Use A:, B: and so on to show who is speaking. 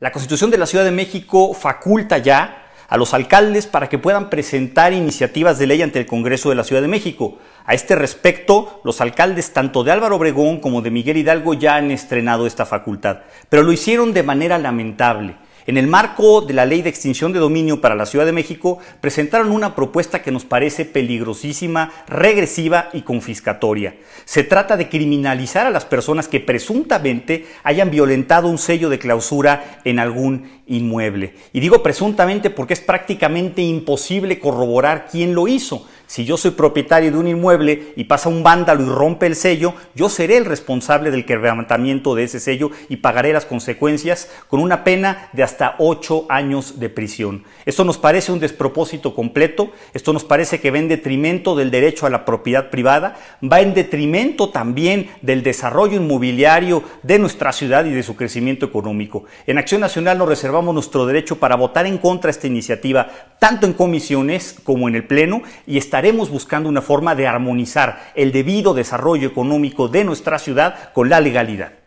A: La Constitución de la Ciudad de México faculta ya a los alcaldes para que puedan presentar iniciativas de ley ante el Congreso de la Ciudad de México. A este respecto, los alcaldes tanto de Álvaro Obregón como de Miguel Hidalgo ya han estrenado esta facultad, pero lo hicieron de manera lamentable en el marco de la Ley de Extinción de Dominio para la Ciudad de México, presentaron una propuesta que nos parece peligrosísima, regresiva y confiscatoria. Se trata de criminalizar a las personas que presuntamente hayan violentado un sello de clausura en algún inmueble. Y digo presuntamente porque es prácticamente imposible corroborar quién lo hizo si yo soy propietario de un inmueble y pasa un vándalo y rompe el sello, yo seré el responsable del quebrantamiento de ese sello y pagaré las consecuencias con una pena de hasta 8 años de prisión. Esto nos parece un despropósito completo, esto nos parece que va en detrimento del derecho a la propiedad privada, va en detrimento también del desarrollo inmobiliario de nuestra ciudad y de su crecimiento económico. En Acción Nacional nos reservamos nuestro derecho para votar en contra de esta iniciativa, tanto en comisiones como en el Pleno, y estaremos buscando una forma de armonizar el debido desarrollo económico de nuestra ciudad con la legalidad.